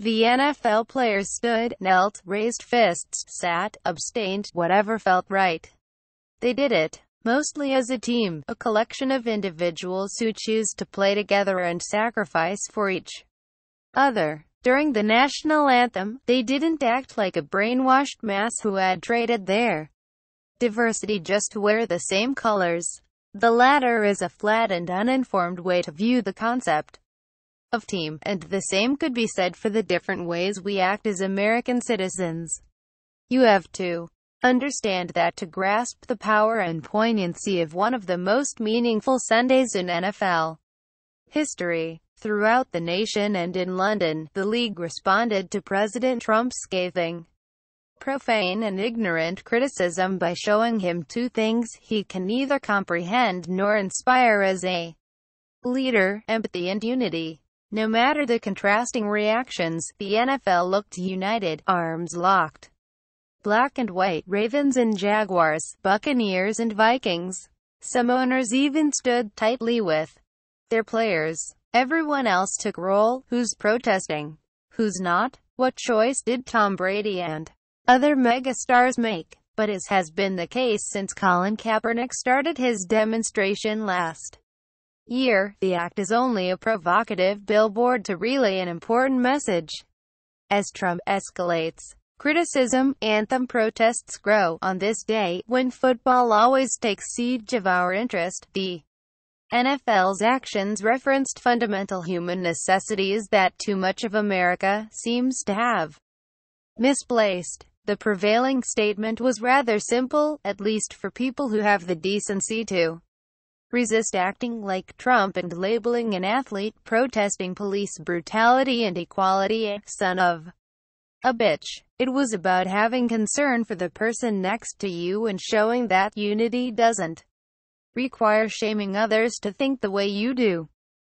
The NFL players stood, knelt, raised fists, sat, abstained, whatever felt right. They did it. Mostly as a team, a collection of individuals who choose to play together and sacrifice for each other. During the national anthem, they didn't act like a brainwashed mass who had traded their diversity just to wear the same colors. The latter is a flat and uninformed way to view the concept of team, and the same could be said for the different ways we act as American citizens. You have to understand that to grasp the power and poignancy of one of the most meaningful Sundays in NFL history. Throughout the nation and in London, the league responded to President Trump's scathing, profane and ignorant criticism by showing him two things he can neither comprehend nor inspire as a leader, empathy and unity. No matter the contrasting reactions, the NFL looked united, arms locked. Black and white, Ravens and Jaguars, Buccaneers and Vikings. Some owners even stood tightly with their players. Everyone else took role, who's protesting, who's not, what choice did Tom Brady and other megastars make, but as has been the case since Colin Kaepernick started his demonstration last year, the act is only a provocative billboard to relay an important message. As Trump escalates, criticism, anthem protests grow. On this day, when football always takes siege of our interest, the NFL's actions referenced fundamental human necessities that too much of America seems to have misplaced. The prevailing statement was rather simple, at least for people who have the decency to resist acting like Trump and labeling an athlete protesting police brutality and equality a eh, son of a bitch. It was about having concern for the person next to you and showing that unity doesn't require shaming others to think the way you do.